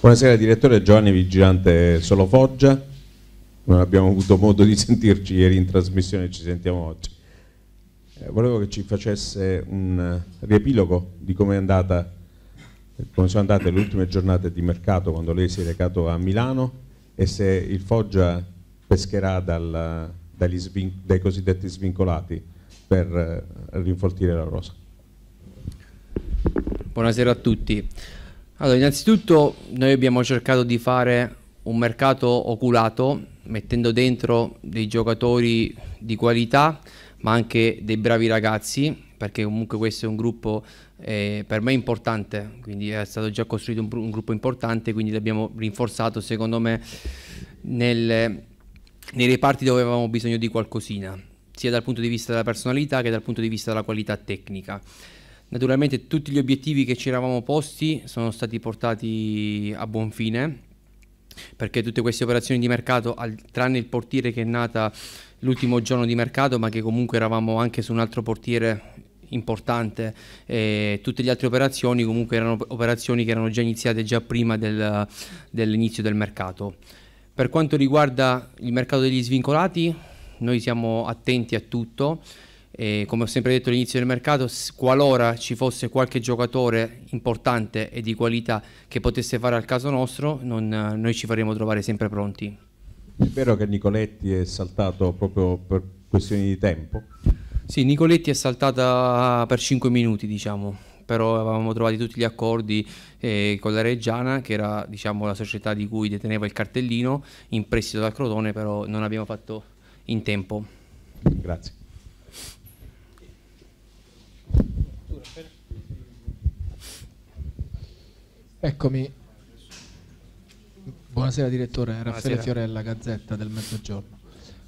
Buonasera direttore Giovanni Vigilante Solo Foggia, non abbiamo avuto modo di sentirci ieri in trasmissione, ci sentiamo oggi. Eh, volevo che ci facesse un riepilogo di come, andata, come sono andate le ultime giornate di mercato quando lei si è recato a Milano e se il Foggia pescherà dal, dai cosiddetti svincolati per eh, rinfortire la rosa. Buonasera a tutti. Allora, innanzitutto noi abbiamo cercato di fare un mercato oculato mettendo dentro dei giocatori di qualità ma anche dei bravi ragazzi perché comunque questo è un gruppo eh, per me importante quindi è stato già costruito un, un gruppo importante quindi l'abbiamo rinforzato secondo me nel, nei reparti dove avevamo bisogno di qualcosina sia dal punto di vista della personalità che dal punto di vista della qualità tecnica Naturalmente tutti gli obiettivi che ci eravamo posti sono stati portati a buon fine perché tutte queste operazioni di mercato, al, tranne il portiere che è nata l'ultimo giorno di mercato, ma che comunque eravamo anche su un altro portiere importante eh, tutte le altre operazioni comunque erano operazioni che erano già iniziate già prima del, dell'inizio del mercato per quanto riguarda il mercato degli svincolati noi siamo attenti a tutto e come ho sempre detto all'inizio del mercato, qualora ci fosse qualche giocatore importante e di qualità che potesse fare al caso nostro, non, noi ci faremo trovare sempre pronti. È vero che Nicoletti è saltato proprio per questioni di tempo? Sì, Nicoletti è saltata per 5 minuti, diciamo, però avevamo trovato tutti gli accordi eh, con la Reggiana, che era diciamo, la società di cui deteneva il cartellino, in prestito dal Crotone, però non abbiamo fatto in tempo. Grazie. Eccomi. Buonasera direttore, Raffaele Buonasera. Fiorella, Gazzetta del Mezzogiorno.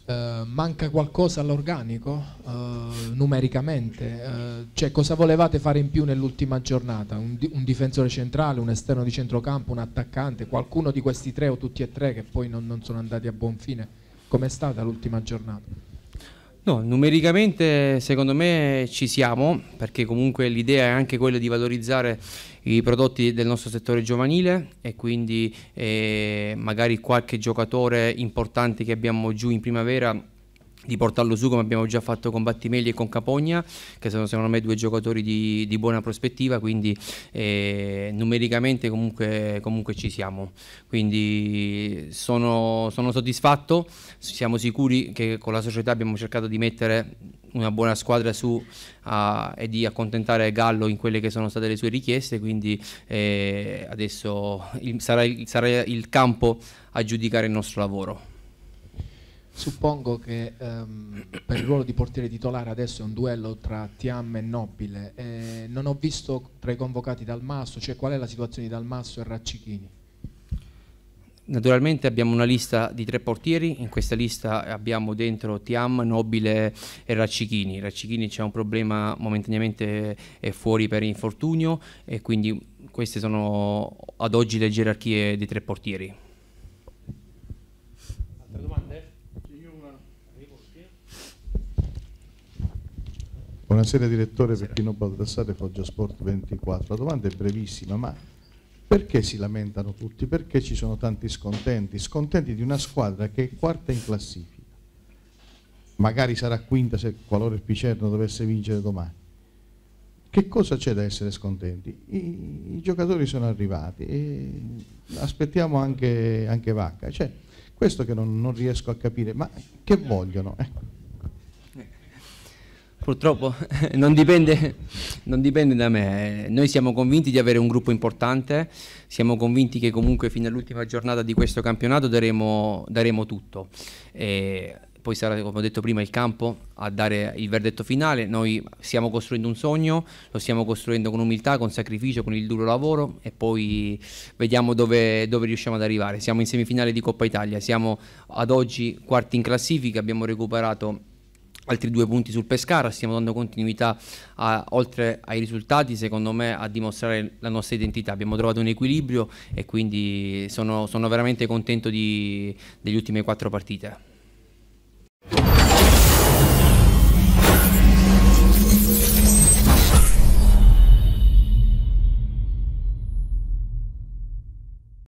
Uh, manca qualcosa all'organico uh, numericamente? Uh, cioè cosa volevate fare in più nell'ultima giornata? Un, di un, difensore centrale, un esterno di centrocampo, un attaccante, qualcuno di questi tre o tutti e tre che poi non, non sono andati a buon fine? Com'è stata l'ultima giornata? No, numericamente secondo me ci siamo perché comunque l'idea è anche quella di valorizzare i prodotti del nostro settore giovanile e quindi eh, magari qualche giocatore importante che abbiamo giù in primavera di portarlo su come abbiamo già fatto con Battimelli e con Capogna che sono secondo me due giocatori di, di buona prospettiva quindi eh, numericamente comunque, comunque, ci siamo quindi sono, sono soddisfatto siamo sicuri che con la società abbiamo cercato di mettere una buona squadra su a, e di accontentare Gallo in quelle che sono state le sue richieste, quindi eh, adesso il, sarà, il, sarà, il, campo a giudicare il nostro lavoro. Suppongo che um, per il ruolo di portiere titolare adesso è un duello tra Tiam e Nobile. Eh, non ho visto tra i convocati Dalmasso, cioè qual è la situazione di Dalmasso e Raccichini? Naturalmente abbiamo una lista di tre portieri, in questa lista abbiamo dentro Tiam, Nobile e Raccichini. Raccichini c'è un problema momentaneamente è fuori per infortunio e quindi queste sono ad oggi le gerarchie dei tre portieri. Altre domande? Buonasera direttore Buonasera. Peppino Baldassare, Foggia Sport 24. La domanda è brevissima, ma perché si lamentano tutti? Perché ci sono tanti scontenti? Scontenti di una squadra che è quarta in classifica. Magari sarà quinta se qualora il Picerno dovesse vincere domani. Che cosa c'è da essere scontenti? I, i giocatori sono arrivati e aspettiamo anche, anche Vacca. Cioè, questo che non, non, riesco a capire, ma che vogliono? Ecco. Purtroppo non dipende, non dipende, da me, noi siamo convinti di avere un gruppo importante, siamo convinti che comunque fino all'ultima giornata di questo campionato daremo, daremo tutto. E poi sarà, come ho detto prima, il campo a dare il verdetto finale. Noi stiamo costruendo un sogno, lo stiamo costruendo con umiltà, con sacrificio, con il duro lavoro e poi vediamo dove, dove riusciamo ad arrivare. Siamo in semifinale di Coppa Italia, siamo ad oggi quarti in classifica, abbiamo recuperato Altri due punti sul Pescara, stiamo dando continuità a, oltre ai risultati, secondo me a dimostrare la nostra identità. Abbiamo trovato un equilibrio e quindi sono, sono veramente contento di, delle ultime quattro partite.